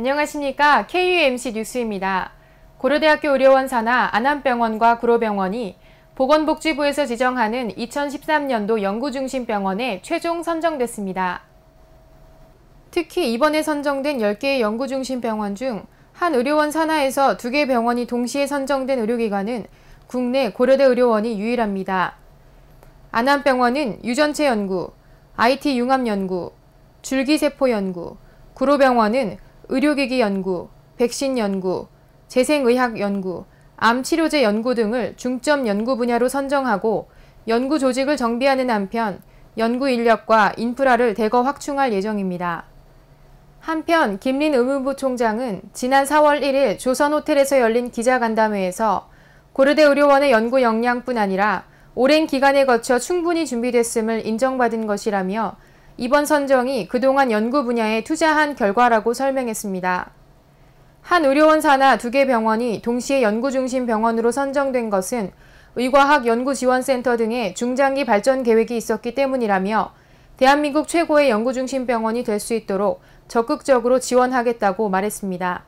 안녕하십니까. KUMC 뉴스입니다. 고려대학교 의료원 산하 안암병원과 구로병원이 보건복지부에서 지정하는 2013년도 연구중심 병원에 최종 선정됐습니다. 특히 이번에 선정된 10개의 연구중심 병원 중 한 의료원 산하에서 2개 병원이 동시에 선정된 의료기관은 국내 고려대 의료원이 유일합니다. 안암병원은 유전체 연구, IT 융합 연구, 줄기세포 연구, 구로병원은 의료기기 연구, 백신 연구, 재생의학 연구, 암치료제 연구 등을 중점 연구 분야로 선정하고 연구 조직을 정비하는 한편 연구 인력과 인프라를 대거 확충할 예정입니다. 한편 김린 의무부 총장은 지난 4월 1일 조선호텔에서 열린 기자간담회에서 고려대 의료원의 연구 역량뿐 아니라 오랜 기간에 거쳐 충분히 준비됐음을 인정받은 것이라며 이번 선정이 그동안 연구 분야에 투자한 결과라고 설명했습니다. 한 의료원 사나 두 개 병원이 동시에 연구중심 병원으로 선정된 것은 의과학 연구지원센터 등의 중장기 발전 계획이 있었기 때문이라며 대한민국 최고의 연구중심 병원이 될 수 있도록 적극적으로 지원하겠다고 말했습니다.